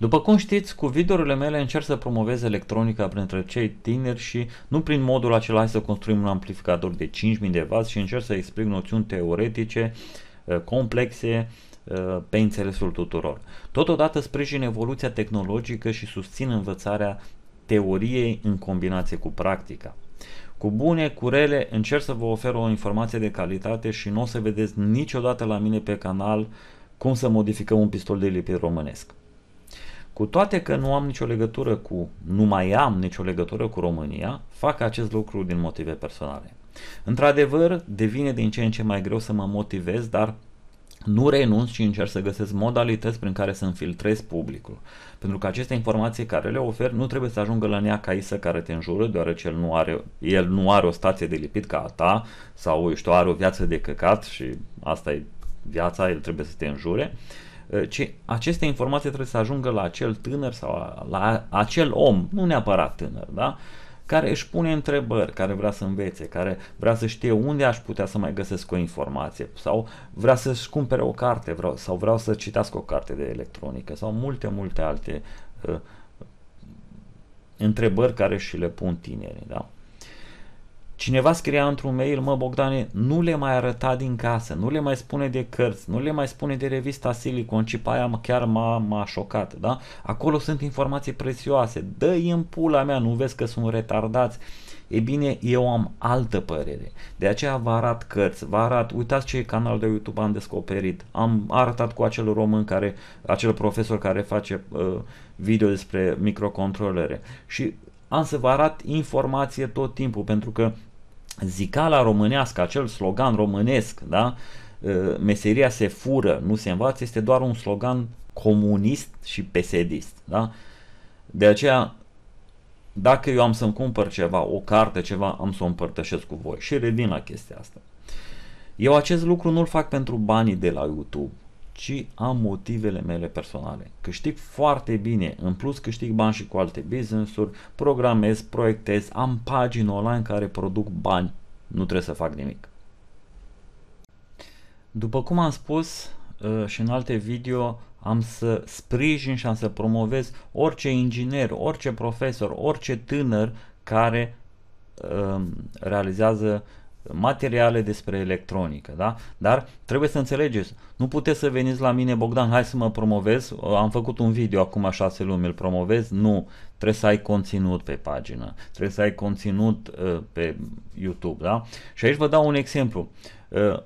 După cum știți, cu videourile mele încerc să promovez electronica printre cei tineri și nu prin modul acela să construim un amplificator de 5000 de W și încerc să explic noțiuni teoretice eh, complexe eh, pe înțelesul tuturor. Totodată sprijin evoluția tehnologică și susțin învățarea teoriei în combinație cu practica. Cu bune, cu rele, încerc să vă ofer o informație de calitate și nu o să vedeți niciodată la mine pe canal cum să modificăm un pistol de lipit românesc. Cu toate că nu am nicio legătură cu, nu mai am nicio legătură cu România, fac acest lucru din motive personale. Într-adevăr, devine din ce în ce mai greu să mă motivez, dar nu renunț și încerc să găsesc modalități prin care să infiltrez publicul. Pentru că aceste informații care le ofer nu trebuie să ajungă la neacaisă care te înjură, deoarece el nu, are, el nu are o stație de lipit ca a ta sau, știu, are o viață de căcat și asta e viața, el trebuie să te înjure. Uh, Eh, ci aceste informații trebuie să ajungă la acel tânăr sau la acel om, nu neapărat tânăr, da? care își pune întrebări, care vrea să învețe, care vrea să știe unde aș putea să mai găsesc o informație sau vrea să-și cumpere o carte vreau, sau vreau să citească o carte de electronică sau multe, multe alte uh, întrebări care și le pun tinerii. Da? Cineva scria într-un mail, mă Bogdane, nu le mai arăta din casă, nu le mai spune de cărți, nu le mai spune de revista Silicon, ci pe aia chiar m-a, m-a șocat, da? Acolo sunt informații prețioase, dă-i în pula mea, nu vezi că sunt retardați. E bine, eu am altă părere. De aceea vă arat cărți, vă arat, uitați ce canal de YouTube am descoperit. Am arătat cu acel român care, acel profesor care face uh, video despre microcontrolere. Și am să vă arat informație tot timpul, pentru că zicala românească, acel slogan românesc, da? Ă, meseria se fură, nu se învață, este doar un slogan comunist și pesedist. Da? De aceea, dacă eu am să-mi cumpăr ceva, o carte, ceva, am să o împărtășesc cu voi. Și revin la chestia asta. Eu acest lucru nu-l fac pentru banii de la YouTube ci am motivele mele personale. Câștig foarte bine, în plus câștig bani și cu alte business-uri, programez, proiectez, am pagini online care produc bani, nu trebuie să fac nimic. După cum am spus ă, și în alte video, am să sprijin și am să promovez orice inginer, orice profesor, orice tânăr care ă, realizează materiale despre electronică, da? Dar trebuie să înțelegeți, nu puteți să veniți la mine, Bogdan, hai să mă promovez, am făcut un video acum șase luni, îl promovez, nu, trebuie să ai conținut pe pagină, trebuie să ai conținut uh, pe YouTube, da? Și aici vă dau un exemplu, uh,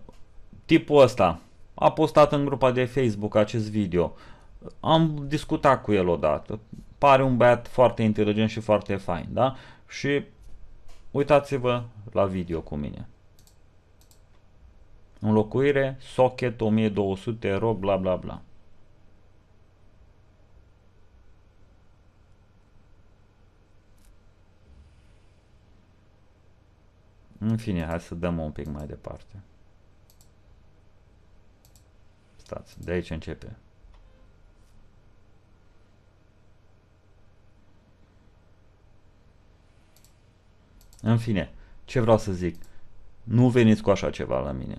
tipul ăsta a postat în grupa de Facebook acest video, am discutat cu el odată, pare un băiat foarte inteligent și foarte fain, da? Și Uitați-vă la video cu mine. Înlocuire, socket 1200 ro, bla bla bla. În fine, hai să dăm un pic mai departe. Stați, de aici începe. În fine, ce vreau să zic? Nu veniți cu așa ceva la mine.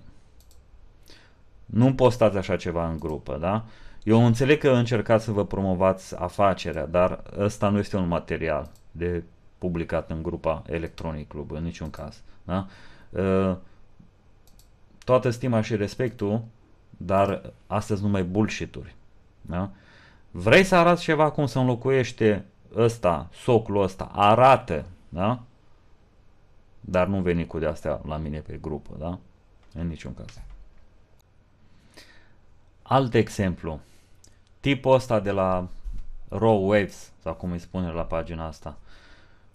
Nu postați așa ceva în grupă, da? Eu înțeleg că încercați să vă promovați afacerea, dar ăsta nu este un material de publicat în grupa Electronic Club, în niciun caz. Da? Ă, toată stima și respectul, dar astăzi numai bullshit-uri. Da? Vrei să arăți ceva cum se înlocuiește ăsta, soclul ăsta, arată, da? Dar nu veni cu de-astea la mine pe grupă, da? În niciun caz. Alt exemplu. Tipul ăsta de la Raw Waves, sau cum îi spune la pagina asta.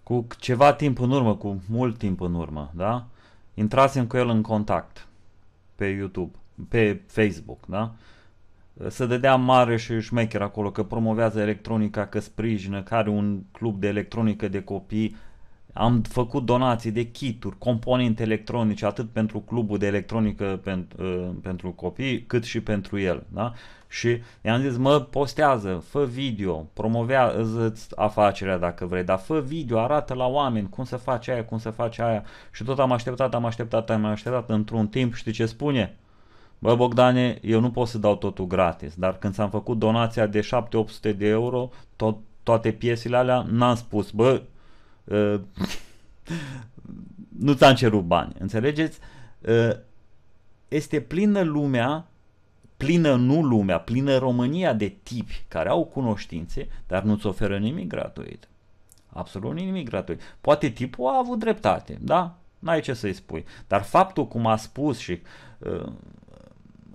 Cu ceva timp în urmă, cu mult timp în urmă, da? Intrasem cu el în contact pe YouTube, pe Facebook, da? Să dădea mare și șmecher acolo că promovează electronica, că sprijină, că are un club de electronică de copii, am făcut donații de kituri, componente electronice, atât pentru clubul de electronică pentru, ă, pentru copii, cât și pentru el. Da? Și i-am zis, mă, postează, fă video, promovează afacerea dacă vrei, dar fă video, arată la oameni cum să faci aia, cum să faci aia. Și tot am așteptat, am așteptat, am așteptat într-un timp, știi ce spune? Bă, Bogdane, eu nu pot să dau totul gratis, dar când s-am făcut donația de 7-800 de euro, tot, toate piesele alea, n-am spus, bă, Ă, nu ți-am cerut bani, înțelegeți? Ă, este plină lumea, plină nu lumea, plină România de tipi care au cunoștințe, dar nu-ți oferă nimic gratuit. Absolut nimic gratuit. Poate tipul a avut dreptate, da? N-ai ce să-i spui. Dar faptul cum a spus și... Ă,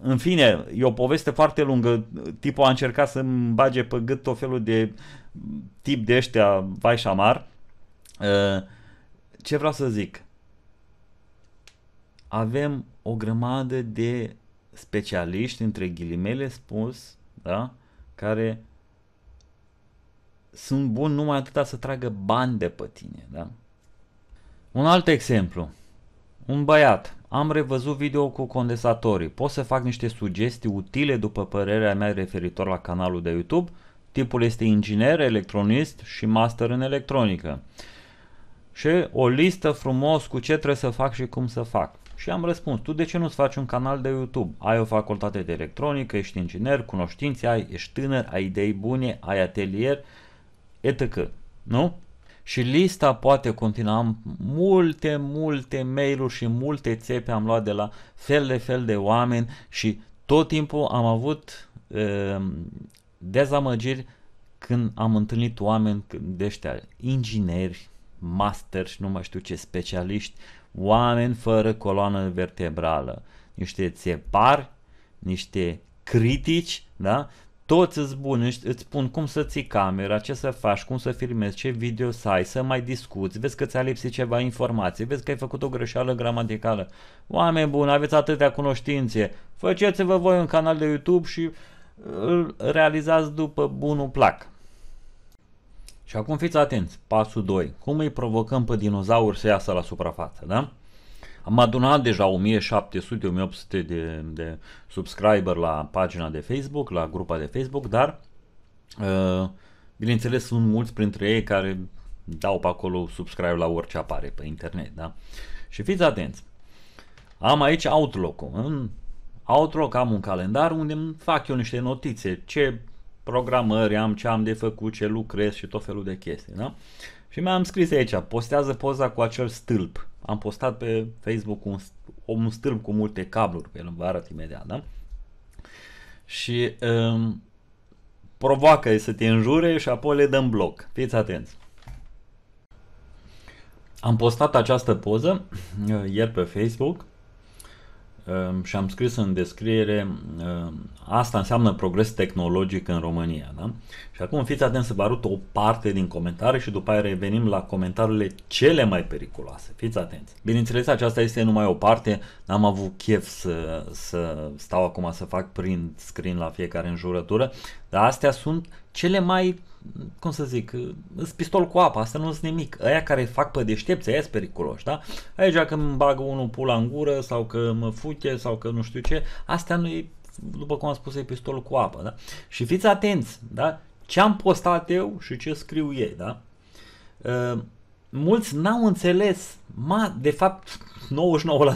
în fine, e o poveste foarte lungă. Tipul a încercat să-mi bage pe gât tot felul de tip de ăștia vai și amar Uh, ce vreau să zic? Avem o grămadă de specialiști, între ghilimele spus, da? care sunt bun numai atâta să tragă bani de pe tine. Da? Un alt exemplu. Un băiat. Am revăzut video cu condensatorii. Pot să fac niște sugestii utile după părerea mea referitor la canalul de YouTube. Tipul este inginer, electronist și master în electronică și o listă frumos cu ce trebuie să fac și cum să fac. Și am răspuns, tu de ce nu-ți faci un canal de YouTube? Ai o facultate de electronică, ești inginer, cunoștințe ai, ești tânăr, ai idei bune, ai atelier, etc. Nu? Și lista poate continua. Am multe, multe mail-uri și multe țepe am luat de la fel de fel de oameni și tot timpul am avut uh, dezamăgiri când am întâlnit oameni de ăștia, ingineri, master și nu mai știu ce specialiști, oameni fără coloană vertebrală, niște țepari, niște critici, da? Toți îți spun, îți spun cum să ții camera, ce să faci, cum să filmezi, ce video să ai, să mai discuți, vezi că ți-a lipsit ceva informație, vezi că ai făcut o greșeală gramaticală. Oameni buni, aveți atâtea cunoștințe, faceți-vă voi un canal de YouTube și îl realizați după bunul plac. Și acum fiți atenți, pasul 2. Cum îi provocăm pe dinozauri să iasă la suprafață, da? Am adunat deja 1700-1800 de, de subscriber la pagina de Facebook, la grupa de Facebook, dar uh, bineînțeles sunt mulți printre ei care dau pe acolo subscribe la orice apare pe internet, da? Și fiți atenți. Am aici Outlook-ul. În Outlook am un calendar unde fac eu niște notițe, ce programări, am ce am de făcut, ce lucrez și tot felul de chestii, da? Și mi-am scris aici, postează poza cu acel stâlp. Am postat pe Facebook un, un stâlp cu multe cabluri, pe el vă arăt imediat, da? Și um, provoacă să te înjure și apoi le dăm bloc. Fiți atenți! Am postat această poză uh, ieri pe Facebook Ehm, și am scris în descriere, ehm, asta înseamnă progres tehnologic în România. Da? Și acum fiți atenți să vă arăt o parte din comentarii și după aia revenim la comentariile cele mai periculoase. Fiți atenți. Bineînțeles, aceasta este numai o parte, n-am avut chef să, să stau acum să fac print screen la fiecare înjurătură, dar astea sunt cele mai, cum să zic, îs pistol cu apă, asta nu sunt nimic. Aia care fac pe deștepți, aia sunt periculoși, da? Aici că îmi bagă unul pula în gură sau că mă fute sau că nu știu ce, asta nu e, după cum am spus, e pistol cu apă, da? Și fiți atenți, da? Ce am postat eu și ce scriu ei, da? Ă, mulți n-au înțeles, ma, de fapt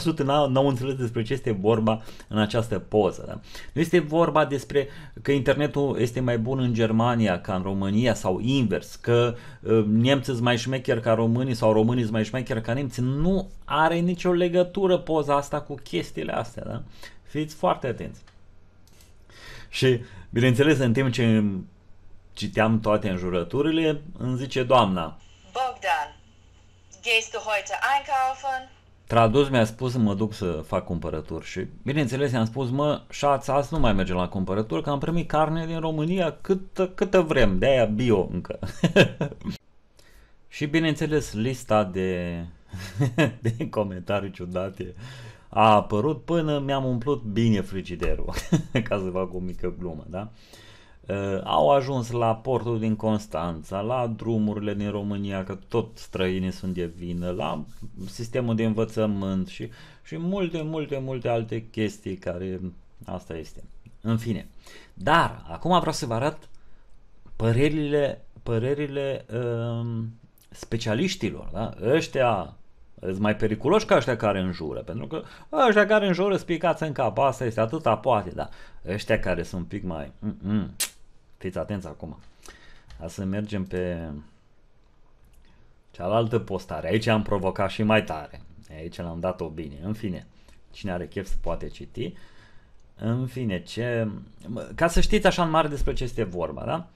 99% n-au, n-au înțeles despre ce este vorba în această poză. Da? Nu este vorba despre că internetul este mai bun în Germania ca în România sau invers, că uh, nemții sunt mai șmecheri ca românii sau românii sunt mai șmecheri ca nemții. Nu are nicio legătură poza asta cu chestiile astea. Da? Fiți foarte atenți. Și, bineînțeles, în timp ce citeam toate înjurăturile, îmi zice doamna, Gehst du heute einkaufen? Tradus mi-a spus mă duc să fac cumpărături și bineînțeles i-am spus mă șați azi nu mai merge la cumpărături că am primit carne din România cât, câtă vrem, de aia bio încă. și bineînțeles lista de, de comentarii ciudate a apărut până mi-am umplut bine frigiderul, ca să fac o mică glumă, da? Uh, Uh, au ajuns la portul din Constanța, la drumurile din România, că tot străinii sunt de vină, la sistemul de învățământ și, și multe, multe, multe alte chestii care asta este. În fine, dar acum vreau să vă arăt părerile, părerile um, specialiștilor, da? ăștia sunt mai periculoși ca ăștia care înjură, pentru că ăștia care înjură spicați în cap, asta este atâta poate, dar ăștia care sunt un pic mai... Mm-mm, Fiți atenți acum. Hai să mergem pe cealaltă postare. Aici am provocat și mai tare. Aici l-am dat-o bine. În fine, cine are chef să poate citi. În fine, ce... ca să știți așa în mare despre ce este vorba, da?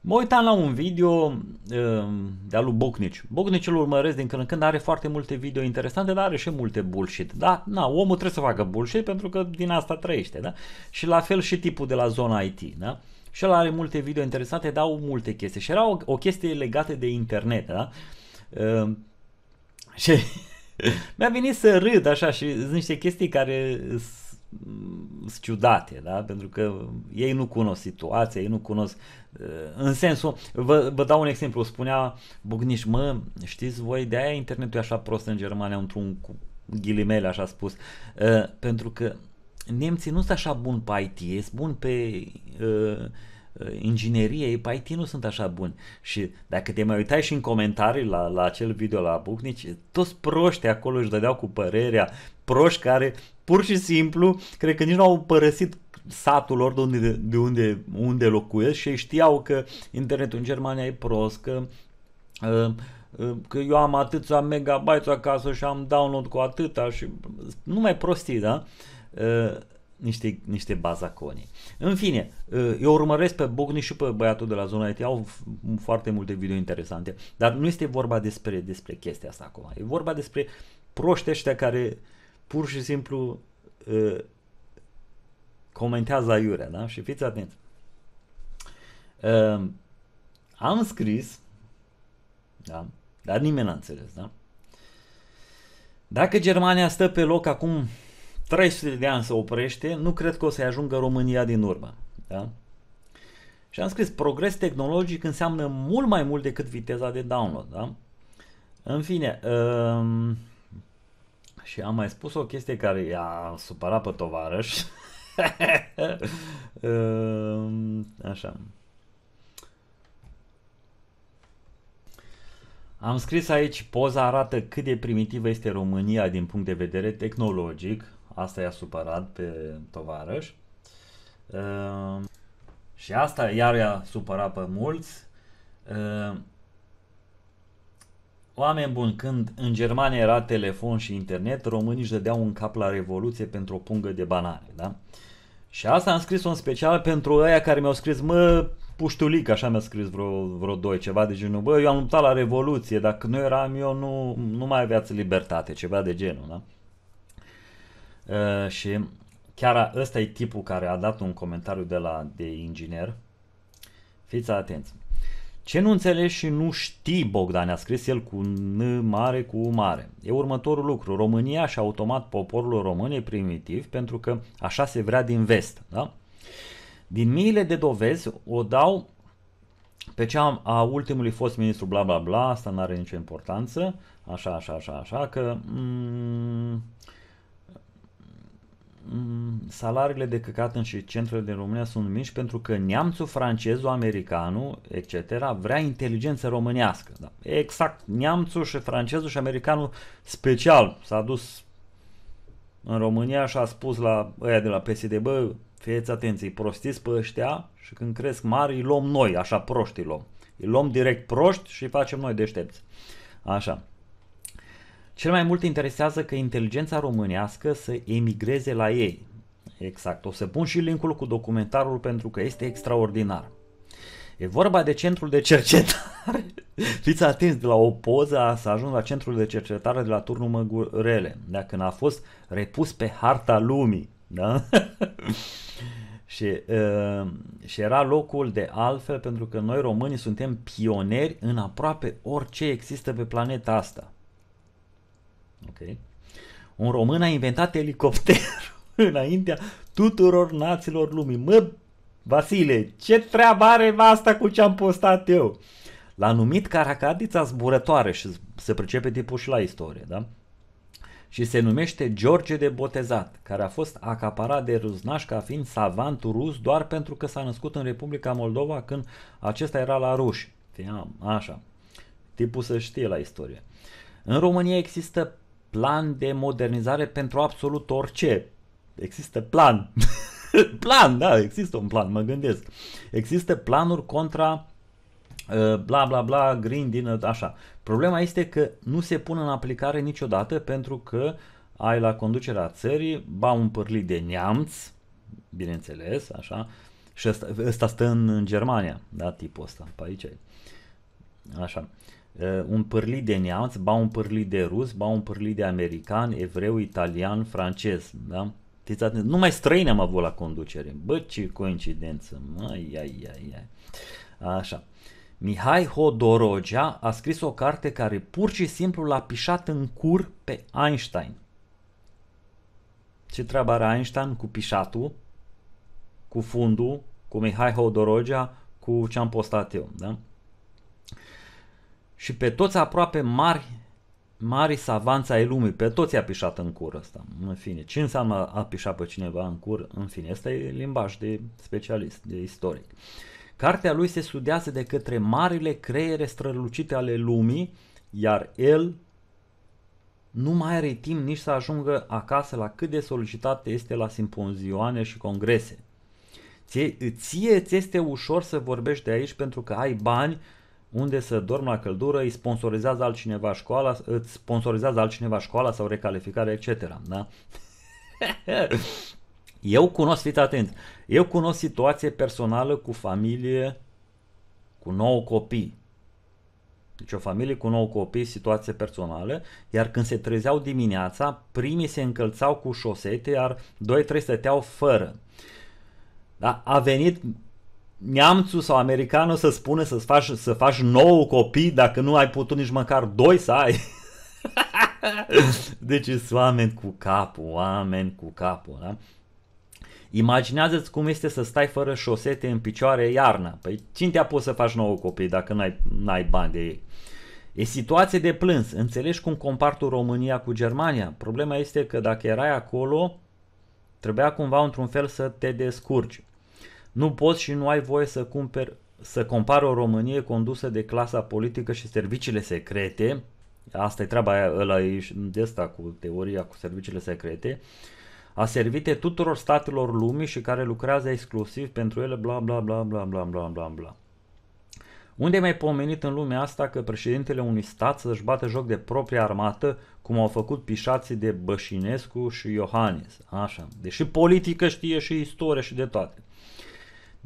Mă uitam la un video um, de-a lui Bucnici. Bucnici îl urmăresc din când în când, are foarte multe video interesante, dar are și multe bullshit. Da, na, omul trebuie să facă bullshit pentru că din asta trăiește, da? Și la fel și tipul de la zona IT, da? Uh, și el are multe video interesante, dau multe chestii. Și era o, o chestie legată de internet, da? Uh, și mi-a venit să râd așa și sunt niște chestii care sunt ciudate, da? Pentru că ei nu cunosc situația, ei nu cunosc uh, în sensul, vă, vă dau un exemplu, spunea Bugniș, mă, știți voi, de aia internetul e așa prost în Germania, într-un cu ghilimele așa spus, uh, pentru că nemții nu sunt așa buni pe IT, sunt buni pe uh, uh inginerie, ei pe IT nu sunt așa buni. Și dacă te mai uitai și în comentarii la, la acel video la Bucnici, toți proști acolo își dădeau cu părerea, proști care pur și simplu, cred că nici nu au părăsit satul lor de unde, de unde, unde locuiesc și știau că internetul în Germania e prost, că uh, uh, că eu am atâția megabytes acasă și am download cu atâta și numai prostii, da? Uh, Uh, niște, niște bazaconi. În fine, uh, eu urmăresc pe Bogni și pe băiatul de la zona IT, au foarte multe video interesante, dar nu este vorba despre, despre chestia asta acum, e vorba despre proști ăștia care pur și simplu uh, comentează aiurea, da? Și fiți atenți. Uh, am scris, da? Dar nimeni n-a înțeles, da? Dacă Germania stă pe loc acum 300 de ani se oprește, nu cred că o să-i ajungă România din urmă. Da? Și am scris, progres tehnologic înseamnă mult mai mult decât viteza de download. Da? În fine, um, și am mai spus o chestie care i-a supărat pe tovarăș. um, așa. Am scris aici, poza arată cât de primitivă este România din punct de vedere tehnologic. Asta i-a supărat pe tovarăș. Uh, și asta iar i-a supărat pe mulți. Uh, oameni buni, când în Germania era telefon și internet, românii își dădeau un cap la revoluție pentru o pungă de banane, da? Și asta am scris-o în special pentru aia care mi-au scris, mă, puștulic, așa mi-a scris vreo, vreo doi, ceva de genul, bă, eu am luptat la Revoluție, dacă nu eram eu, nu, nu mai aveați libertate, ceva de genul, da? Uh, și chiar ăsta e tipul care a dat un comentariu de la de inginer. Fiți atenți. Ce nu înțelegi și nu știi, Bogdan, a scris el cu N mare cu U mare, e următorul lucru. România și automat poporul român e primitiv pentru că așa se vrea din vest. Da? Din miile de dovezi o dau pe cea a ultimului fost ministru bla bla bla, asta nu are nicio importanță, așa, așa, așa, așa, că... Mm, Mm, salariile de căcat în și centrele din România sunt mici pentru că neamțul francezul, americanul, etc., vrea inteligență românească. Da. Exact, neamțul și francezul și americanul special s-a dus în România și a spus la ăia de la PSD, bă, fieți atenți, îi prostiți pe ăștia și când cresc mari îi luăm noi, așa proști îi luăm. Îi luăm direct proști și îi facem noi deștepți. Așa. Cel mai mult interesează că inteligența românească să emigreze la ei. Exact, o să pun și linkul cu documentarul pentru că este extraordinar. E vorba de centrul de cercetare. Fiți atenți, de la o poză a să ajung la centrul de cercetare de la turnul Măgurele, de când a fost repus pe harta lumii. Da? și, uh, și era locul de altfel pentru că noi românii suntem pionieri în aproape orice există pe planeta asta. Okay. Un român a inventat elicopterul înaintea tuturor naților lumii. Mă, Vasile, ce treabă are asta cu ce am postat eu? L-a numit Caracadița zburătoare și se pricepe tipul și la istorie, da? Și se numește George de Botezat, care a fost acaparat de ruznaș ca fiind savant rus doar pentru că s-a născut în Republica Moldova când acesta era la ruși. Fiam, așa. Tipul să știe la istorie. În România există plan de modernizare pentru absolut orice. Există plan. plan, da, există un plan, mă gândesc. Există planuri contra uh, bla bla bla, green din uh, așa. Problema este că nu se pun în aplicare niciodată pentru că ai la conducerea țării, ba un pârlit de neamț, bineînțeles, așa, și ăsta, ăsta stă în, în Germania, da, tipul ăsta, pe aici Așa. Uh, Eh, un pârlit de neamț, ba un pârlit de rus, ba un pârlit de american, evreu, italian, francez, da? Fiți atenți, numai străine am avut la conducere. Bă, ce coincidență, mai, ai, ai, ai. Așa. Mihai Hodorogea a scris o carte care pur și simplu l-a pișat în cur pe Einstein. Ce treabă are Einstein cu pișatul, cu fundul, cu Mihai Hodorogea, cu ce am postat eu, da? și pe toți aproape mari, mari savanți ai lumii, pe toți i-a pișat în cur asta, în fine. Ce înseamnă a pișat pe cineva în cur? În fine, asta e limbaj de specialist, de istoric. Cartea lui se studiază de către marile creiere strălucite ale lumii, iar el nu mai are timp nici să ajungă acasă la cât de solicitate este la simpozioane și congrese. Ție, ție ți este ușor să vorbești de aici pentru că ai bani unde să dorm la căldură, îi sponsorizează altcineva școala, îți sponsorizează altcineva școala sau recalificare, etc. Da? Eu cunosc, fiți atent, eu cunosc situație personală cu familie cu 9 copii. Deci o familie cu 9 copii, situație personală, iar când se trezeau dimineața, primii se încălțau cu șosete, iar 2-3 stăteau fără. Da? A venit neamțul sau americanul să spună să faci, să faci nou copii dacă nu ai putut nici măcar doi să ai. deci sunt oameni cu capul, oameni cu capul, da? Imaginează-ți cum este să stai fără șosete în picioare iarna. Păi cine te-a pus să faci nou copii dacă n-ai, n-ai bani de ei? E situație de plâns. Înțelegi cum compar tu România cu Germania? Problema este că dacă erai acolo, trebuia cumva într-un fel să te descurci. Nu poți și nu ai voie să cumperi, să compari o Românie condusă de clasa politică și serviciile secrete, asta e treaba ăla de asta cu teoria cu serviciile secrete, a servite tuturor statelor lumii și care lucrează exclusiv pentru ele, bla bla bla bla bla bla bla bla. Unde mai pomenit în lumea asta că președintele unui stat să-și bate joc de propria armată, cum au făcut pișații de Bășinescu și Iohannis, așa, deși politică știe și istorie și de toate.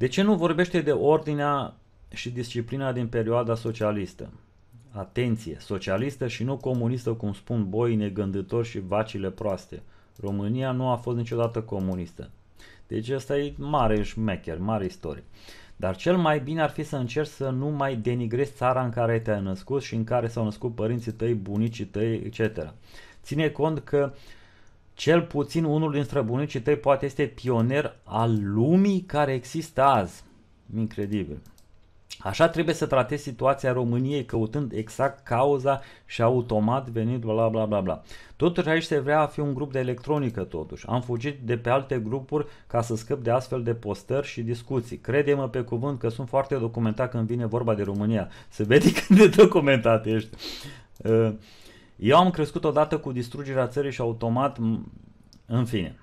De ce nu vorbește de ordinea și disciplina din perioada socialistă? Atenție, socialistă și nu comunistă, cum spun boii negânditori și vacile proaste. România nu a fost niciodată comunistă. Deci asta e mare șmecher, mare istorie. Dar cel mai bine ar fi să încerci să nu mai denigrezi țara în care te-ai născut și în care s-au născut părinții tăi, bunicii tăi, etc. Ține cont că uh, cel puțin unul din străbunicii tăi poate este pionier al lumii care există azi. Incredibil. Așa trebuie să tratezi situația României, căutând exact cauza și automat venit bla bla bla bla. Totuși aici se vrea a fi un grup de electronică totuși. Am fugit de pe alte grupuri ca să scăp de astfel de postări și discuții. Crede-mă pe cuvânt că sunt foarte documentat când vine vorba de România. Se vede cât de documentat ești. Uh, eu am crescut odată cu distrugerea țării și automat, în fine.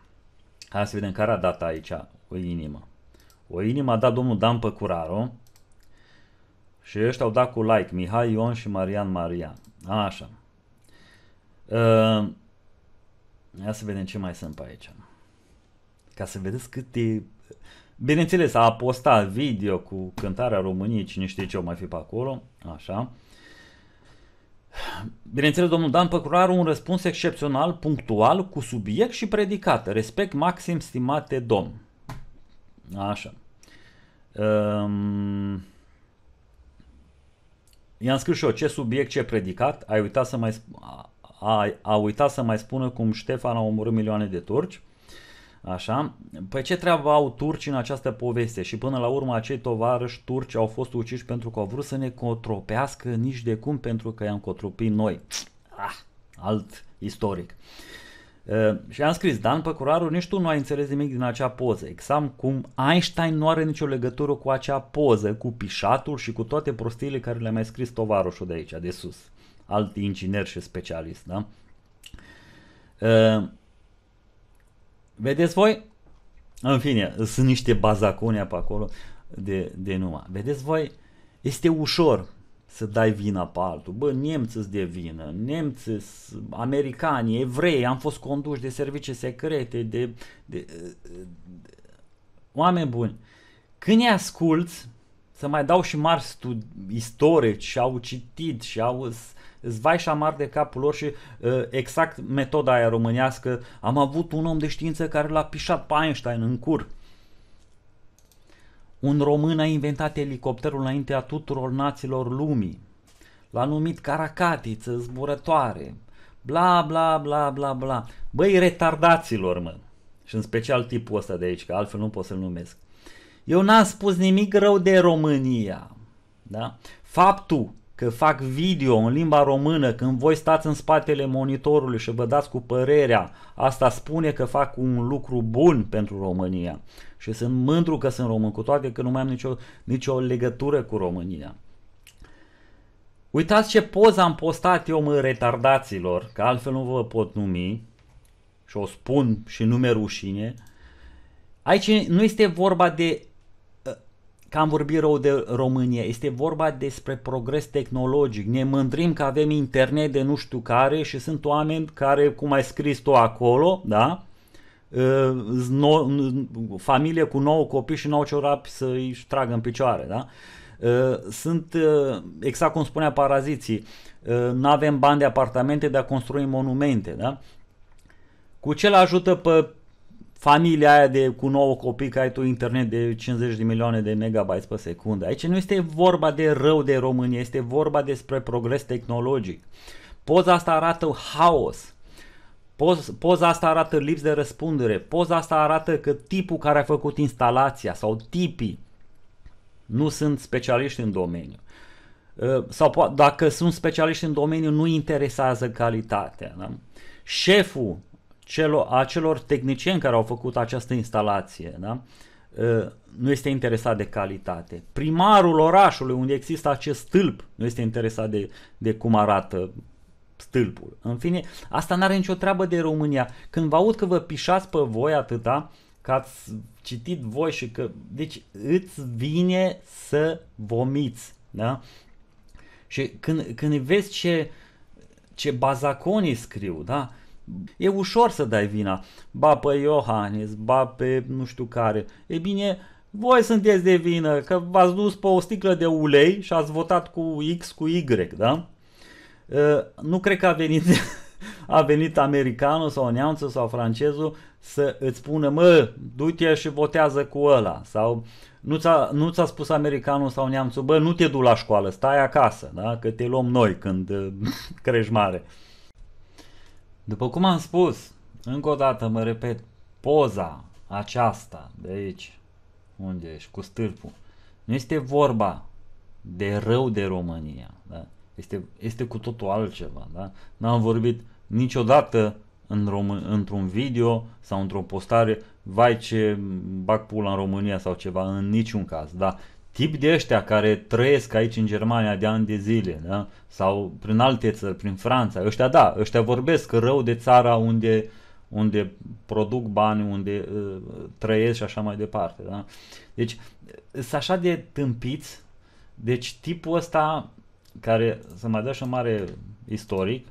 Hai să vedem care a dat aici o inimă. O inimă a dat domnul Dan Păcuraru și ăștia au dat cu like, Mihai Ion și Marian Maria. Așa. Uh, ia să vedem ce mai sunt pe aici. Ca să vedeți cât e... Bineînțeles, a postat video cu cântarea României, cine știe ce o mai fi pe acolo. Așa. Bineînțeles, domnul Dan Păcuraru, un răspuns excepțional, punctual, cu subiect și predicat. Respect maxim, stimate domn. Așa. Um, i-am scris și eu ce subiect, ce predicat. Ai uitat să mai, a, a uitat să mai spună cum Ștefan a omorât milioane de turci. Așa? Păi ce treabă au turci în această poveste? Și până la urmă acei tovarăși turci au fost uciși pentru că au vrut să ne cotropească nici de cum pentru că i-am cotropit noi. Ah, alt istoric. și am scris, Dan Păcuraru, nici tu nu ai înțeles nimic din acea poză. Exam cum Einstein nu are nicio legătură cu acea poză, cu pișatul și cu toate prostiile care le-a mai scris tovarășul de aici, de sus. Alt inginer și specialist, da? Vedeți voi? În fine, sunt niște bazacone pe acolo de, de numai. Vedeți voi? Este ușor să dai vina pe altul. Bă, nemții de vină, nemții, americani, evrei, am fost conduși de servicii secrete, de, de, de, de oameni buni. Când îi asculți, să mai dau și mari studi- istorici și au citit și au vai și amar de capul lor și uh, exact metoda aia românească. Am avut un om de știință care l-a pișat pe Einstein în cur. Un român a inventat elicopterul înaintea tuturor națiilor lumii. L-a numit caracatiță, zburătoare, bla bla bla bla bla. Băi retardaților, mă. Și în special tipul ăsta de aici, că altfel nu pot să-l numesc. Eu n-am spus nimic rău de România. Da? Faptul că fac video în limba română, când voi stați în spatele monitorului și vă dați cu părerea, asta spune că fac un lucru bun pentru România. Și sunt mândru că sunt român, cu toate că nu mai am nicio, nicio legătură cu România. Uitați ce poză am postat eu, mă, retardaților, că altfel nu vă pot numi, și o spun și nu rușine. Aici nu este vorba de că am vorbit rău de România, este vorba despre progres tehnologic. Ne mândrim că avem internet de nu știu care și sunt oameni care, cum ai scris tu acolo, da? Ă, no, familie cu nouă copii și nouă ciorapi să-i tragă în picioare, da? Ă, sunt, ă, exact cum spunea paraziții, nu avem bani de apartamente dar construim monumente, da? Cu ce le ajută pe familia aia de cu 9 copii care ai tu internet de 50 de milioane de megabytes pe secundă. Aici nu este vorba de rău de România, este vorba despre progres tehnologic. Poza asta arată haos. poza asta arată lips de răspundere. Poza asta arată că tipul care a făcut instalația sau tipii nu sunt specialiști în domeniu. Ă, sau dacă sunt specialiști în domeniu, nu interesează calitatea. Da? Șeful celor, a celor tehnicieni care au făcut această instalație, da? Ă, nu este interesat de calitate. Primarul orașului unde există acest stâlp nu este interesat de, de cum arată stâlpul. În fine, asta n-are nicio treabă de România. Când vă aud că vă pișați pe voi atâta, că ați citit voi și că... Deci îți vine să vomiți. Da? Și când, când vezi ce, ce bazaconii scriu, da? E ușor să dai vina. Ba pe Iohannis, ba pe nu știu care. E bine, voi sunteți de vină că v-ați dus pe o sticlă de ulei și ați votat cu X, cu Y, da? Nu cred că a venit, a venit americanul sau neamțul sau francezul să îți spună, mă, du-te și votează cu ăla. Sau nu ți-a, nu ți-a spus americanul sau neamțul, bă, nu te du la școală, stai acasă, da? că te luăm noi când crești mare. După cum am spus, încă o dată mă repet, poza aceasta de aici, unde ești, cu stâlpul, nu este vorba de rău de România, da? este, este cu totul altceva. Da? N-am vorbit niciodată în într-un video sau într-o postare, vai ce bag pula în România sau ceva, în niciun caz, da? Tip de ăștia care trăiesc aici în Germania de ani de zile, da? sau prin alte țări, prin Franța, ăștia da, ăștia vorbesc rău de țara unde, unde produc bani, unde uh, trăiesc și așa mai departe. Da? Deci, sunt așa de tâmpiți, deci tipul ăsta care să mai dă și un mare istoric,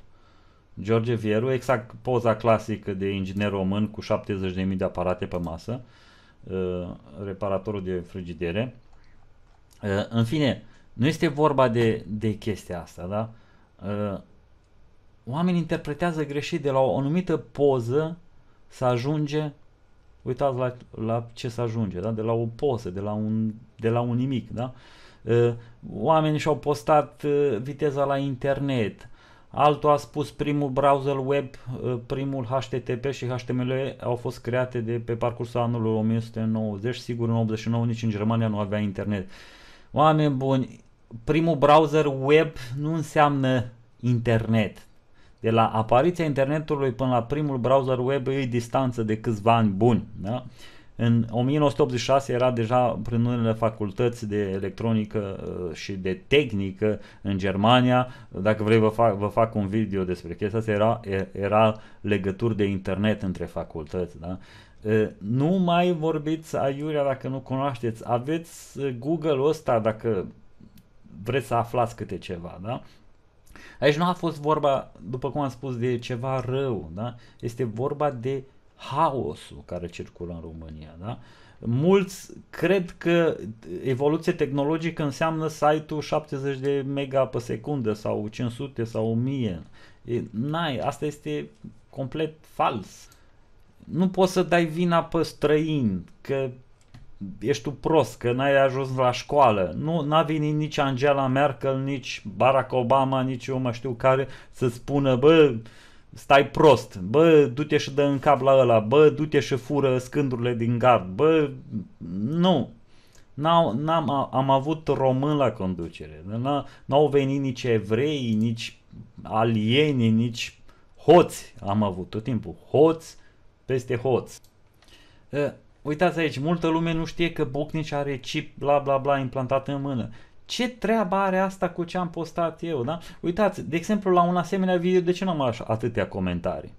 George Vieru, exact poza clasică de inginer român cu 70.000 de aparate pe masă, uh, reparatorul de frigidere, Uh, în fine, nu este vorba de, de chestia asta, da? Uh, oamenii interpretează greșit de la o anumită poză să ajunge, uitați la, la ce să ajunge, da? De la o poză, de la un, de la un nimic, da? Uh, oamenii și-au postat viteza la internet, altul a spus primul browser web, primul HTTP și HTML au fost create de pe parcursul anului 1990, sigur în 89 nici în Germania nu avea internet. Oameni buni, primul browser web nu înseamnă internet. De la apariția internetului până la primul browser web e distanță de câțiva ani buni. Da? În 1986 era deja prin unele facultăți de electronică uh, și de tehnică în Germania, dacă vrei vă fac, vă fac un video despre chestia asta, era, era legături de internet între facultăți. Da? Nu mai vorbiți aiurea dacă nu cunoașteți. Aveți Google-ul ăsta dacă vreți să aflați câte ceva, da? Aici nu a fost vorba, după cum am spus, de ceva rău, da? Este vorba de haosul care circulă în România, da? Mulți cred că evoluție tehnologică înseamnă site-ul 70 de mega pe secundă sau 500 sau 1000. E, n-ai, asta este complet fals nu poți să dai vina pe străin, că ești tu prost, că n-ai ajuns la școală. Nu n-a venit nici Angela Merkel, nici Barack Obama, nici eu mă știu care să spună, bă, stai prost, bă, du-te și dă în cap la ăla, bă, du-te și fură scândurile din gard, bă, nu. N-au, n-am, am avut român la conducere, n-au venit nici evrei, nici alieni, nici hoți am avut tot timpul, hoți, peste hoți. Eh, uitați aici, multă lume nu știe că Bocnici are chip bla bla bla implantat în mână. Ce treabă are asta cu ce am postat eu, da? Uitați, de exemplu, la un asemenea video, de ce nu am așa atâtea comentarii?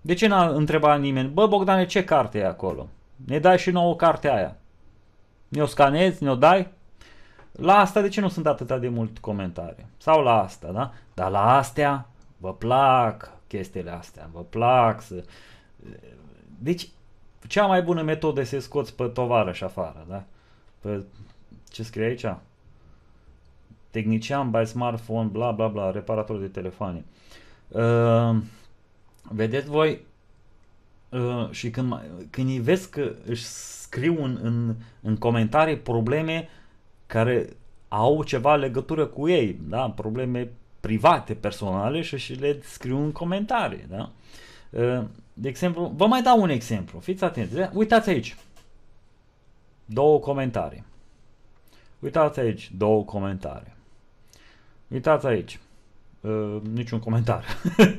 De ce n-a întrebat nimeni, bă Bogdane, ce carte e acolo? Ne dai și nouă carte aia. Ne-o scanezi, ne-o dai? La asta de ce nu sunt atâta de mult comentarii? Sau la asta, da? Dar la astea, vă plac chestiile astea, vă plac să deci, cea mai bună metodă e să scoți pe și afară, da? Pe, ce scrie aici? Tehnician by smartphone, bla bla bla, reparator de telefoane. Uh, vedeți voi, Uh, și când, când îi vezi că își scriu în, în, în comentarii probleme care au ceva legătură cu ei, da? probleme private, personale și, și le scriu în comentarii. Da? Uh, de exemplu, vă mai dau un exemplu, fiți atenți, uitați aici, două comentarii. Uitați aici, două comentarii. Uitați aici, uh, niciun comentariu.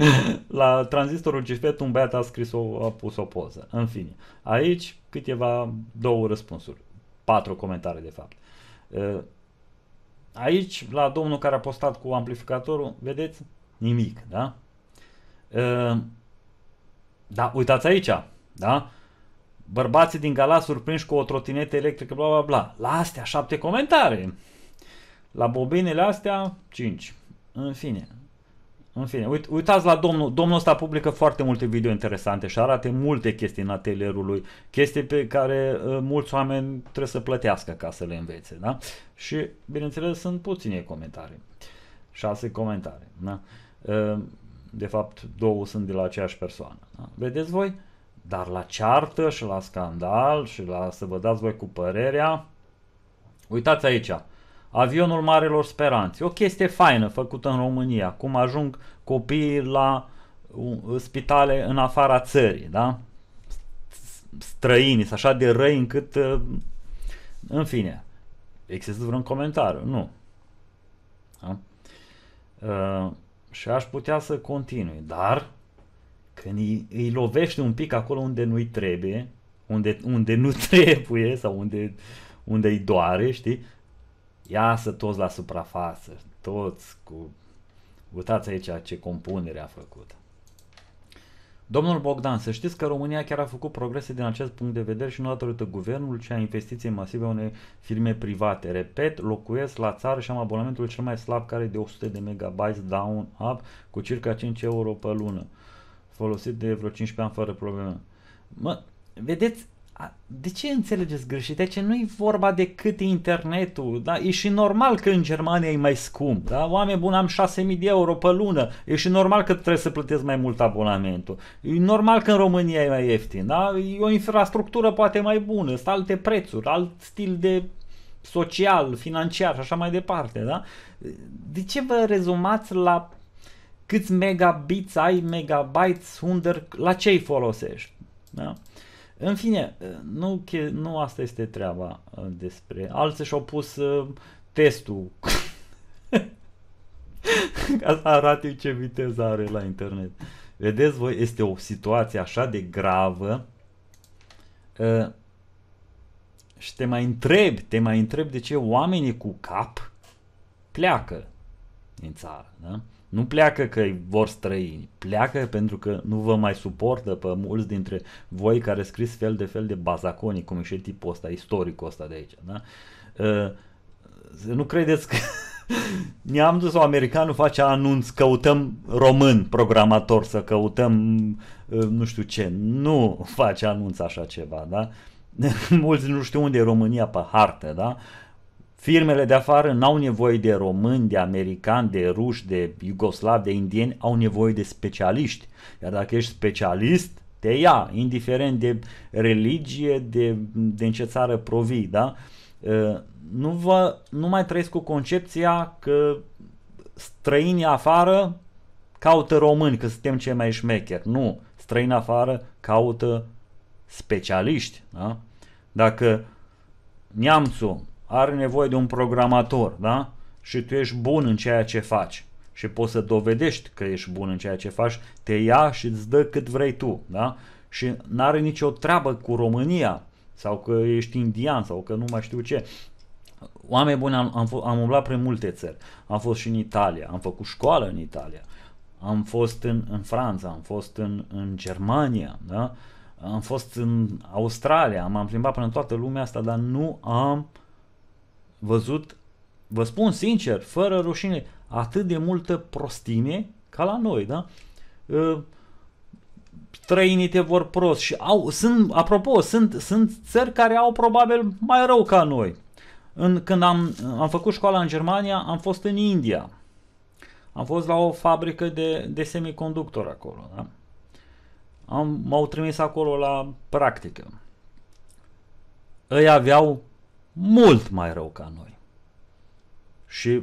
La tranzistorul GFET un băiat a scris o, a pus o poză. În fine, aici câteva, două răspunsuri. Patru comentarii, de fapt. Uh, aici, la domnul care a postat cu amplificatorul, vedeți? Nimic, da? Uh, da, uitați aici, da? Bărbații din Gala surprinși cu o trotinetă electrică, bla bla bla. La astea șapte comentarii. La bobinele astea, cinci. În fine. În fine, uit, uitați la domnul, domnul ăsta publică foarte multe video interesante și arate multe chestii în atelierul lui, chestii pe care uh, mulți oameni trebuie să plătească ca să le învețe, da? Și, bineînțeles, sunt puține comentarii. Șase comentarii, da? Uh, de fapt două sunt de la aceeași persoană. Da? Vedeți voi? Dar la ceartă și la scandal și la să vă dați voi cu părerea, uitați aici, avionul Marelor Speranți, o chestie faină făcută în România, cum ajung copiii la spitale în afara țării, da? străini, așa de răi încât, uh, în fine, există vreun comentariu? Nu. Da? Uh, și aș putea să continui, dar când îi, îi lovește un pic acolo unde nu-i trebuie, unde, unde nu trebuie sau unde, unde îi doare, știi, iasă toți la suprafață, toți cu... Uitați aici ce compunere a făcut. Domnul Bogdan, să știți că România chiar a făcut progrese din acest punct de vedere și nu datorită guvernul, ci a investiției masive a unei firme private. Repet, locuiesc la țară și am abonamentul cel mai slab care e de 100 de megabytes down up cu circa 5 euro pe lună. Folosit de vreo 15 ani fără probleme. Mă, vedeți, de ce înțelegeți greșit? ce nu e vorba de e internetul, da? E și normal că în Germania e mai scump, da? Oameni buni, am 6.000 de euro pe lună, e și normal că trebuie să plătesc mai mult abonamentul. E normal că în România e mai ieftin, da? E o infrastructură poate mai bună, sunt alte prețuri, alt stil de social, financiar și așa mai departe, da? De ce vă rezumați la câți megabits ai, megabytes, unde, la ce îi folosești, da? În fine, nu, nu asta este treaba despre... Alții și-au pus testul ca să arate ce viteză are la internet. Vedeți voi, este o situație așa de gravă uh, și te mai întreb, te mai întreb de ce oamenii cu cap pleacă din țară. Da? Nu pleacă că îi vor străini, pleacă pentru că nu vă mai suportă pe mulți dintre voi care scris fel de fel de bazaconi, cum e și tipul ăsta, istoricul ăsta de aici. Da? Uh, nu credeți că ne-am dus, americanul face anunț, căutăm român programator, să căutăm uh, nu știu ce. Nu face anunț așa ceva, da? Mulți nu știu unde e România pe hartă, da? Firmele de afară n-au nevoie de români, de americani, de ruși, de iugoslavi, de indieni, au nevoie de specialiști. Iar dacă ești specialist, te ia, indiferent de religie, de, de în ce țară provii, da? Ă, nu, vă, nu mai trăiesc cu concepția că străinii afară caută români, că suntem cei mai șmecheri. Nu, străini afară caută specialiști, da? Dacă neamțul are nevoie de un programator, da? Și tu ești bun în ceea ce faci și poți să dovedești că ești bun în ceea ce faci, te ia și îți dă cât vrei tu, da? Și n-are nicio treabă cu România sau că ești indian sau că nu mai știu ce. Oameni buni, am, am, am umblat prin multe țări. Am fost și în Italia, am făcut școală în Italia, am fost în, în Franța, am fost în, în Germania, da? am fost în Australia, m-am plimbat până în toată lumea asta, dar nu am uh, văzut, vă spun sincer, fără rușine, atât de multă prostime ca la noi, da? Ă, străinii te vor prost și au, sunt, apropo, sunt, sunt țări care au probabil mai rău ca noi. În, când am, am făcut școala în Germania, am fost în India. Am fost la o fabrică de, de semiconductor acolo, da? Am, m-au trimis acolo la practică. Ei aveau mult mai rău ca noi. Și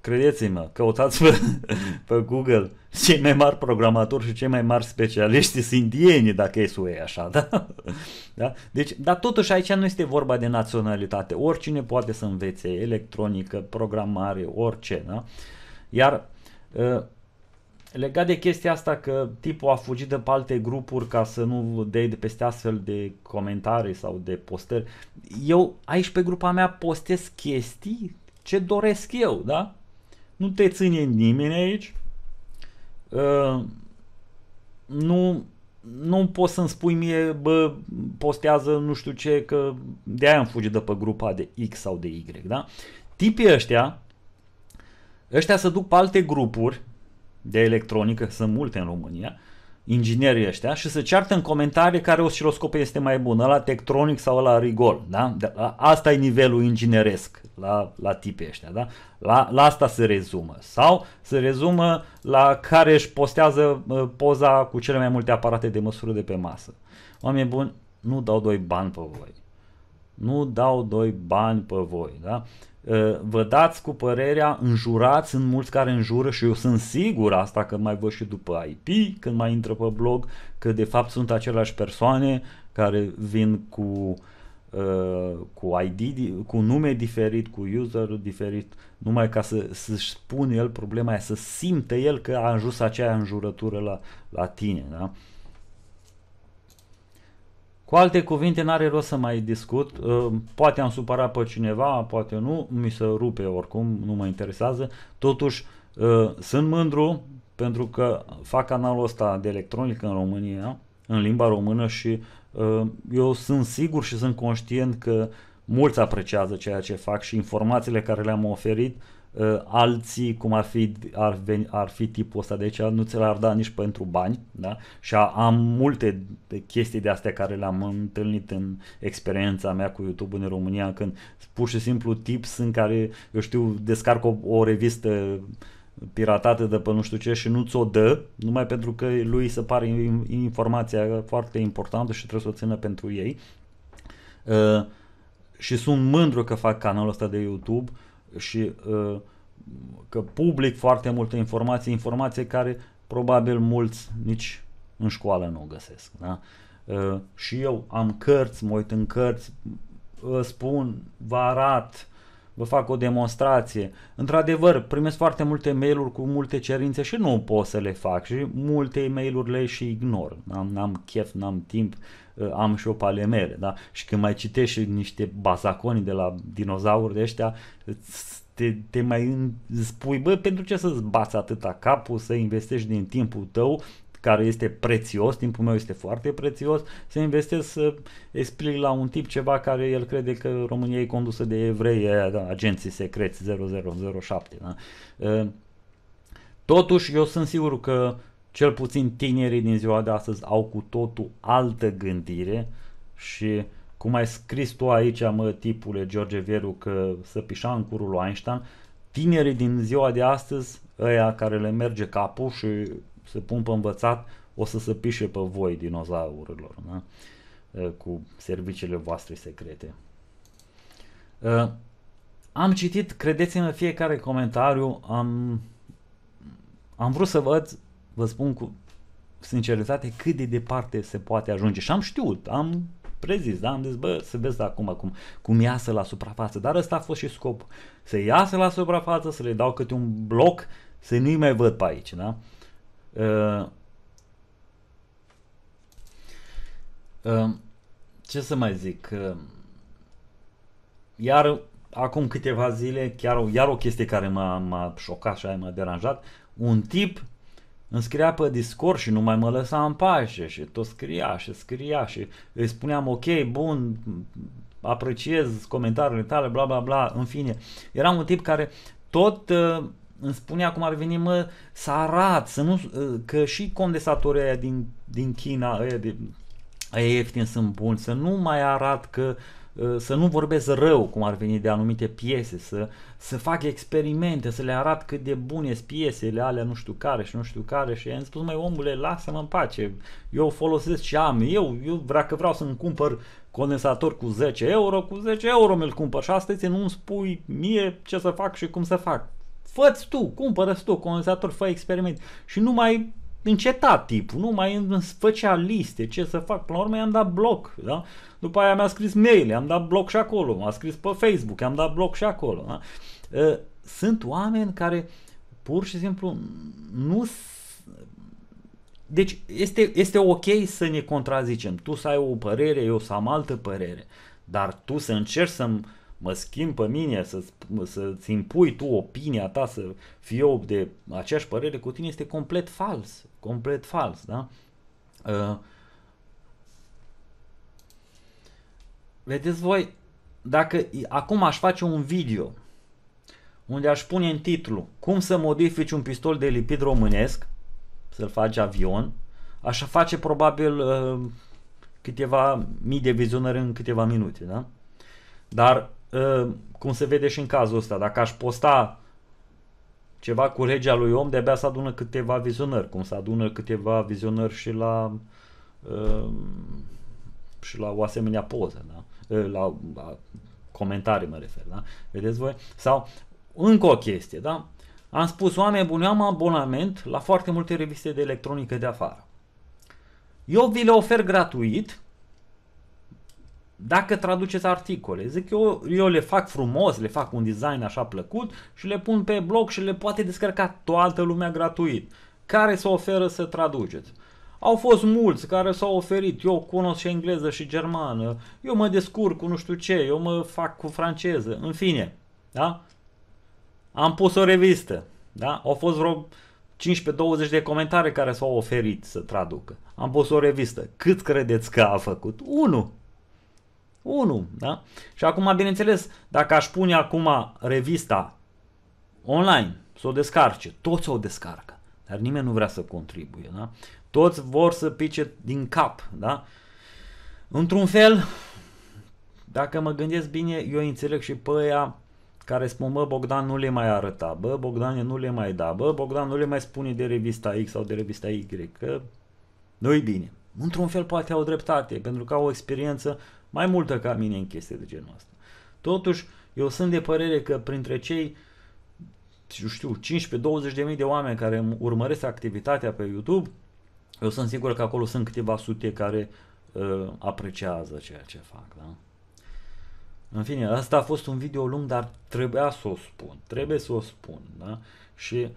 credeți-mă, căutați pe, pe Google cei mai mari programatori și cei mai mari specialiști sunt indieni, dacă e SUE așa, da? da? Deci, dar totuși aici nu este vorba de naționalitate. Oricine poate să învețe electronică, programare, orice, da? Iar ă, Legat de chestia asta că tipul a fugit de pe alte grupuri ca să nu dea de peste astfel de comentarii sau de postări, eu aici pe grupa mea postez chestii ce doresc eu, da? Nu te ține nimeni aici. Uh, nu, nu poți să-mi spui mie, bă, postează nu știu ce, că de-aia am fugit de pe grupa de X sau de Y, da? Tipii ăștia, ăștia se duc pe alte grupuri de electronică, sunt multe în România, inginerii ăștia și să ceartă în comentarii care osciloscop este mai bun la Tektronix sau la Rigol. Da? asta e nivelul ingineresc la, la tipe ăștia. Da? La, la asta se rezumă. Sau se rezumă la care își postează uh, poza cu cele mai multe aparate de măsură de pe masă. Oameni buni, nu dau doi bani pe voi nu dau doi bani pe voi. Da? Ă, vă dați cu părerea, înjurați, sunt mulți care înjură și eu sunt sigur asta că mai văd și după IP, când mai intră pe blog, că de fapt sunt aceleași persoane care vin cu, ă, cu ID, cu nume diferit, cu user diferit, numai ca să, să-și spun el problema aia, să simte el că a ajuns acea înjurătură la, la tine. Da? Uh, cu alte cuvinte, n-are rost să mai discut, ă, poate am supărat pe cineva, poate nu, mi se rupe oricum, nu mă interesează, totuși ă, sunt mândru pentru că fac canalul ăsta de electronică în România, în limba română și ă, eu sunt sigur și sunt conștient că mulți apreciază ceea ce fac și informațiile care le-am oferit uh, alții, cum ar fi, ar, veni, ar fi tipul ăsta de aici, nu ți l-ar da nici pentru bani, da? Și am multe chestii de astea care le-am întâlnit în experiența mea cu YouTube în România, când pur și simplu tips în care, eu știu, descarc o, o revistă piratată de pe nu știu ce și nu ți-o dă, numai pentru că lui se pare informația foarte importantă și trebuie să o țină pentru ei. Uh, și sunt mândru că fac canalul ăsta de YouTube uh, și uh, că public foarte multe informații, informații care probabil mulți nici în școală nu o găsesc. Da? Uh, și eu am cărți, mă uit în cărți, spun, vă arat, vă fac o demonstrație. Într-adevăr, primesc foarte multe mail-uri cu multe cerințe și nu pot să le fac și multe mail-uri le și ignor. N-am, n-am chef, n-am timp, ă, am și o pale mele, da? Și când mai citești niște bazaconi de la dinozauri de ăștia, te, te mai spui, bă, pentru ce să-ți bați atâta capul, să investești din timpul tău care este prețios, timpul meu este foarte prețios, să investesc să explic la un tip ceva care el crede că România e condusă de evrei, da, agenții secreți 0007. Da? Totuși, eu sunt sigur că cel puțin tinerii din ziua de astăzi au cu totul altă gândire și cum ai scris tu aici, mă, tipule George Vieru, că să pișa în curul lui Einstein, tinerii din ziua de astăzi, ăia care le merge capul și se pun pe învățat, o să se pișe pe voi dinozaurilor, da? cu serviciile voastre secrete. Am citit, credeți-mă, fiecare comentariu, am, am vrut să văd, vă spun cu sinceritate, cât de departe se poate ajunge și am știut, am prezis, da? am zis, bă, să vezi acum cum, cum iasă la suprafață, dar ăsta a fost și scopul, să iasă la suprafață, să le dau câte un bloc, să nu-i mai văd pe aici, da? Uh, Uh, ce să mai zic? Uh, iar acum câteva zile, chiar o, iar o chestie care m-a, m-a șocat și m-a deranjat, un tip îmi scria pe Discord și nu mai mă lăsa în pace și tot scria și scria și îi spuneam ok, bun, apreciez comentariile tale, bla bla bla, în fine. Era un tip care tot îmi spune acum ar veni mă să arat, să nu, ă, că și condensatorii aia din, din China, aia, de, aia ieftin sunt buni, să nu mai arat că ă, să nu vorbesc rău cum ar veni de anumite piese, să, să fac experimente, să le arat cât de bune sunt piesele alea nu știu care și nu știu care și am spus, mai omule, lasă-mă în pace, eu folosesc ce am, eu, eu dacă vreau să-mi cumpăr condensator cu 10 euro, cu 10 euro mi-l cumpăr și astăzi nu-mi spui mie ce să fac și cum să fac fă tu, cumpără tu condensator, fă experiment. Și nu mai înceta tipul, nu mai îmi făcea liste, ce să fac. Până la urmă i-am dat bloc, da? După aia mi-a scris mail, am dat bloc și acolo, m-a scris pe Facebook, am dat bloc și acolo. Da? Ă, sunt oameni care pur și simplu nu deci este, este ok să ne contrazicem. Tu să ai o părere, eu să am altă părere. Dar tu să încerci să-mi mă schimb pe mine, să-ți, să impui tu opinia ta, să fie eu de aceeași părere cu tine, este complet fals. Complet fals, da? Uh, vedeți voi, dacă acum aș face un video unde aș pune în titlu cum să modifici un pistol de lipid românesc, să-l faci avion, aș face probabil uh, câteva mii de vizionări în câteva minute, da? Dar Ehm, cum se vede și în cazul ăsta, dacă aș posta ceva cu regia lui om, de-abia să adună câteva vizionări, cum să adună câteva vizionări și la ehm, și la o asemenea poză, da? Ehm, la, la comentarii mă refer, da? vedeți voi? Sau încă o chestie, da? Am spus, oameni buni, eu am abonament la foarte multe reviste de electronică de afară. Eu vi le ofer gratuit dacă traduceți articole, zic eu, eu le fac frumos, le fac un design așa plăcut și le pun pe blog și le poate descărca toată lumea gratuit. Care se oferă să traduceți? Au fost mulți care s-au oferit, eu cunosc și engleză și germană, eu mă descurc cu nu știu ce, eu mă fac cu franceză, în fine, da? Am pus o revistă, da? Au fost vreo 15-20 de comentarii care s-au oferit să traducă. Am pus o revistă. Cât credeți că a făcut? Unu. 1. Da? Și acum, bineînțeles, dacă aș pune acum revista online, să o descarce, toți o descarcă, dar nimeni nu vrea să contribuie. Da? Toți vor să pice din cap. Da? Într-un fel, dacă mă gândesc bine, eu înțeleg și pe aia care spun, bă, Bogdan nu le mai arăta, bă, Bogdan nu le mai da, bă, Bogdan nu le mai spune de revista X sau de revista Y, că nu-i bine. Într-un fel poate au dreptate, pentru că au o experiență mai multă ca mine în chestii de genul ăsta. Totuși, eu sunt de părere că printre cei eu știu, 15-20 de mii de oameni care urmăresc activitatea pe YouTube, eu sunt sigur că acolo sunt câteva sute care uh, apreciază ceea ce fac, da? În fine, asta a fost un video lung, dar trebuia să o spun, trebuie să o spun, da? Și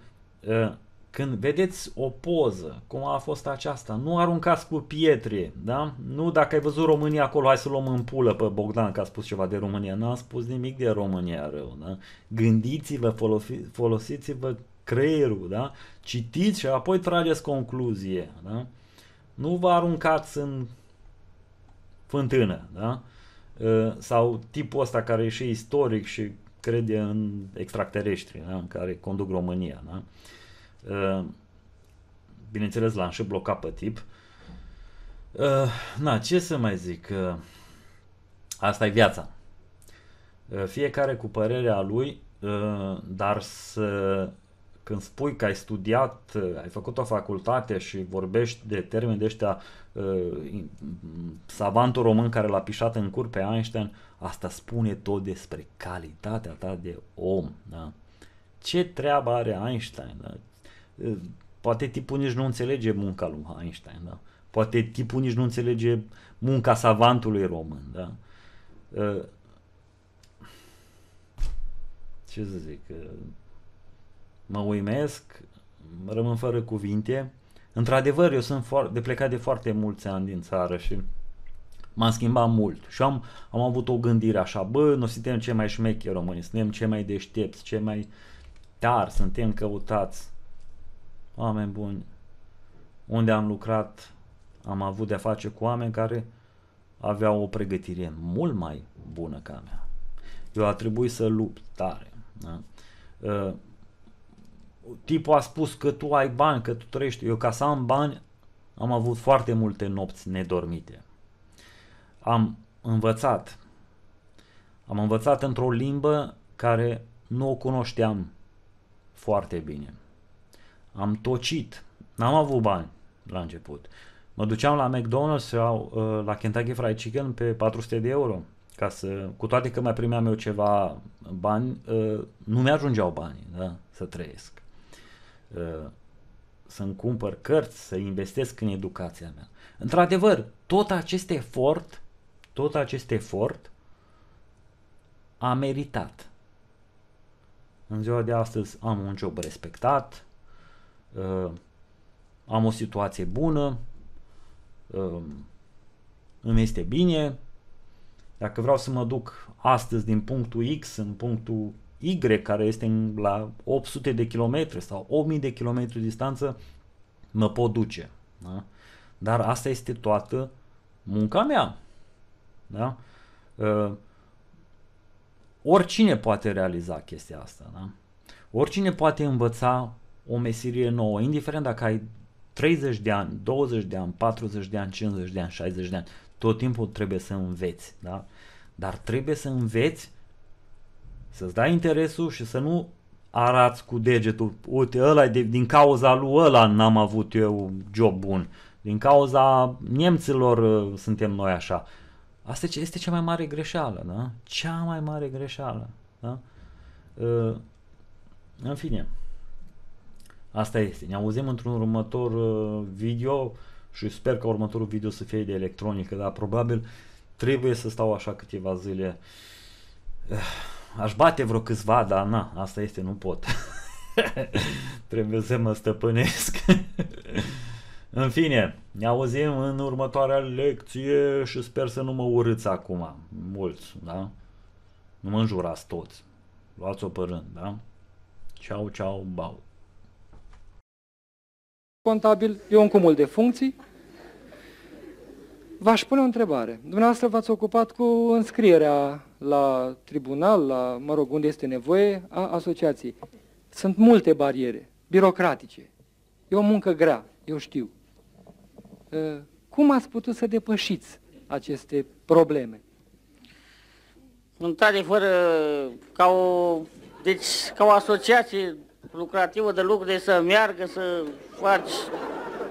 uh, când vedeți o poză, cum a fost aceasta, nu aruncați cu pietre, da? Nu dacă ai văzut România acolo, hai să luăm în pulă pe Bogdan că a spus ceva de România. N-a spus nimic de România rău, da? Gândiți-vă, folosiți-vă creierul, da? Citiți și apoi trageți concluzie, da? Nu vă aruncați în fântână, da? Ă, sau tipul ăsta care e și istoric și crede în extraterestri, da? În care conduc România, da? Uh, bineînțeles, l-am și blocat pe tip. Uh, na, ce să mai zic? Uh, asta e viața. Fiecare cu părerea lui, dar să când spui că ai studiat, ai făcut o facultate și vorbești de termeni de ăștia uh, savantul român care l-a pișat în cur pe Einstein, asta spune tot despre calitatea ta de om. Da? Ce treabă are Einstein? Da? Poate tipul nici nu înțelege munca lui Einstein, da? Poate tipul nici nu înțelege munca savantului român, da? Ă, ce să zic? Ă, mă uimesc, rămân fără cuvinte. Într-adevăr, eu sunt de plecat de foarte mulți ani din țară și m-am schimbat mult și am, am avut o gândire așa, bă, noi suntem cei mai șmecheri români, suntem cei mai deștepți, cei mai tari, suntem căutați. Oameni buni, unde am lucrat, am avut de-a face cu oameni care aveau o pregătire mult mai bună ca a mea. Eu a trebuit să lupt tare. Da? Uh, tipul a spus că tu ai bani, că tu trăiești. Eu ca să am bani am avut foarte multe nopți nedormite. Am învățat. Am învățat într-o limbă care nu o cunoșteam foarte bine am tocit, n-am avut bani la început. Mă duceam la McDonald's sau uh, la Kentucky Fried Chicken pe 400 de euro, ca să, cu toate că mai primeam eu ceva bani, uh, nu mi-ajungeau banii da? să trăiesc. Uh, să-mi cumpăr cărți, să investesc în educația mea. Într-adevăr, tot acest efort, tot acest efort a meritat. În ziua de astăzi am un job respectat, uh, am o situație bună, uh, îmi este bine, dacă vreau să mă duc astăzi din punctul X în punctul Y, care este la 800 de kilometri sau 8000 de kilometri distanță, mă pot duce. Da? Dar asta este toată munca mea. Da? Uh, oricine poate realiza chestia asta. Da? Oricine poate învăța o meserie nouă, indiferent dacă ai 30 de ani, 20 de ani, 40 de ani, 50 de ani, 60 de ani, tot timpul trebuie să înveți, da? Dar trebuie să înveți să-ți dai interesul și să nu arați cu degetul, uite ăla de, din cauza lui ăla n-am avut eu job bun, din cauza nemților ă, suntem noi așa. Asta este cea mai mare greșeală, da? Cea mai mare greșeală, da? Uh, în fine. Asta este. Ne auzim într-un următor uh, video și sper că următorul video să fie de electronică, dar probabil trebuie să stau așa câteva zile. Eh, aș bate vreo câțiva, dar na, asta este, nu pot. trebuie să mă stăpânesc. În fine, ne auzim în următoarea lecție și sper să nu mă urâți acum, mulți, da? Nu mă înjurați toți. Luați-o pe rând, da? Ceau, ceau, bau contabil, e un cumul de funcții. V-aș pune o întrebare. Dumneavoastră v-ați ocupat cu înscrierea la tribunal, la, mă rog, unde este nevoie, a asociației. Sunt multe bariere birocratice. E o muncă grea, eu știu. Cum ați putut să depășiți aceste probleme? Într-adevăr, ca o, deci, ca o asociație lucrativă de lucru, de să meargă, să faci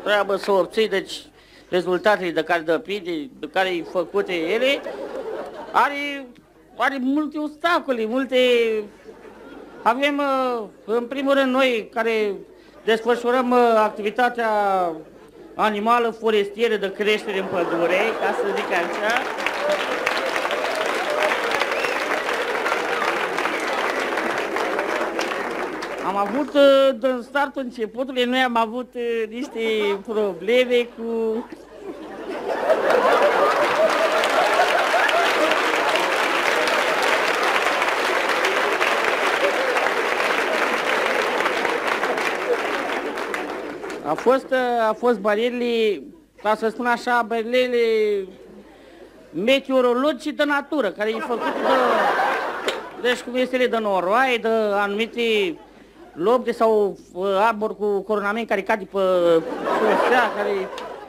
treabă, să obții, deci rezultatele de care depinde, de care e făcute ele, are, are multe obstacole, multe... Avem, uh, în primul rând, noi care desfășurăm uh, activitatea animală forestieră de creștere în pădure, ca să zic așa, Am avut uh, din start începutului, noi am avut uh, niște probleme cu... A fost, uh, a fost barierile, ca să spun așa, barierele meteorologice de natură, care e făcut de, deci cum este de noroaie, de anumite lobde sau uh, arbor cu coronament care cade pe șosea, care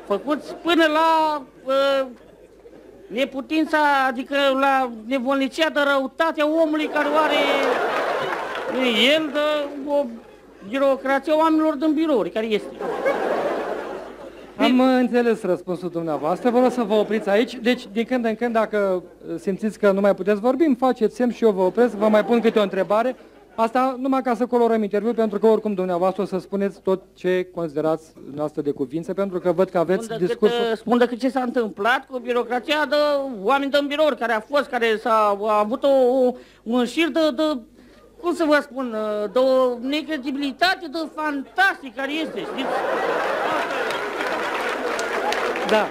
făcut până la uh, neputința, adică la nevolnicia de răutatea omului care o are el de o birocrație oamenilor din birouri, care este. Am înțeles răspunsul dumneavoastră, vă rog să vă opriți aici. Deci, din când în când, dacă uh, simțiți că nu mai puteți vorbi, îmi faceți semn și eu vă opresc, vă mai pun câte o întrebare Asta numai ca să colorăm interviul, pentru că oricum dumneavoastră o să spuneți tot ce considerați noastră de cuvință, pentru că văd că aveți uh, spun discurs... Că, Spun că ce s-a întâmplat cu birocrația de oameni de birouri care a fost, care s-a avut o, o, un șir de, de, cum să vă spun, uh, de o necredibilitate de fantastic care este, știți? Da.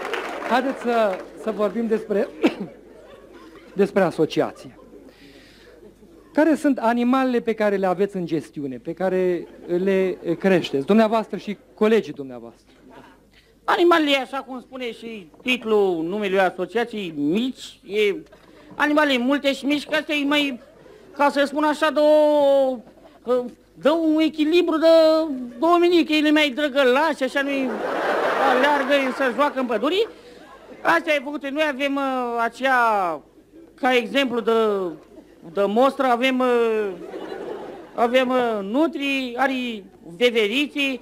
Haideți să, să vorbim despre, despre asociație. Care sunt animalele pe care le aveți în gestiune, pe care le eh, creșteți, dumneavoastră și colegii dumneavoastră? Animalele, așa cum spune și titlul numelui asociației, mici, e animale multe și mici, că astea e mai, ca să spun așa, dă, o, eh, dă un echilibru de dominic, ele mai drăgălași, așa nu-i aleargă să joacă în pădurii. Asta e făcut. Noi avem uh, acea, ca exemplu de de mostră avem, uh, avem uh, nutri, are veverițe,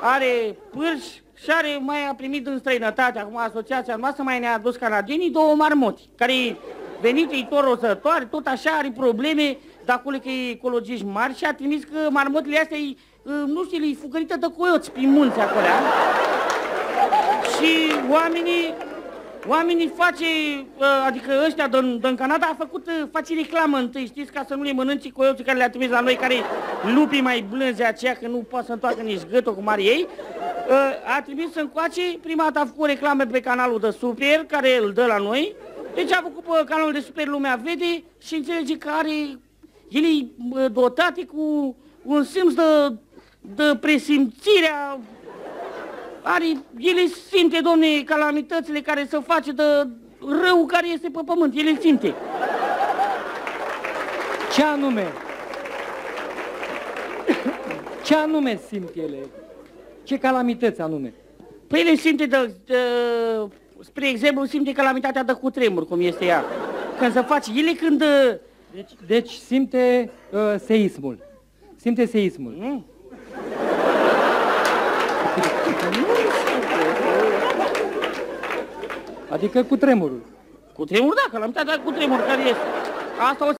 are pârși și are, mai a primit în străinătate, acum asociația noastră mai ne-a adus canadienii două marmoti, care venit ei tot rozătoare, tot așa are probleme, dar acolo că e ecologiști mari și a trimis că marmotile astea e, nu știu, e fugărită de coioți prin munți acolo. Și oamenii Oamenii face, uh, adică ăștia din, din Canada a făcut, uh, face reclamă întâi, știți, ca să nu le mănânci coioții care le-a trimis la noi, care lupii mai blânzi aceia, că nu poate să întoarcă nici gâtul cu mari ei. Uh, a trimis să încoace, prima dată a făcut reclame pe canalul de Super, care îl dă la noi, deci a făcut pe canalul de Super Lumea Vede și înțelege că are, el e dotat cu un simț de, de presimțirea are ele simte, domne, calamitățile care se face de rău care este pe pământ. Ele simte. Ce anume? Ce anume simt ele? Ce calamități anume? Păi ele simte de, de... Spre exemplu, simte calamitatea de cutremur, cum este ea. Când se face, ele când... Deci, deci simte uh, seismul. Simte seismul. Mm. Adică cu tremurul. Cu tremur, da, că l-am dat cu tremur care este. Asta o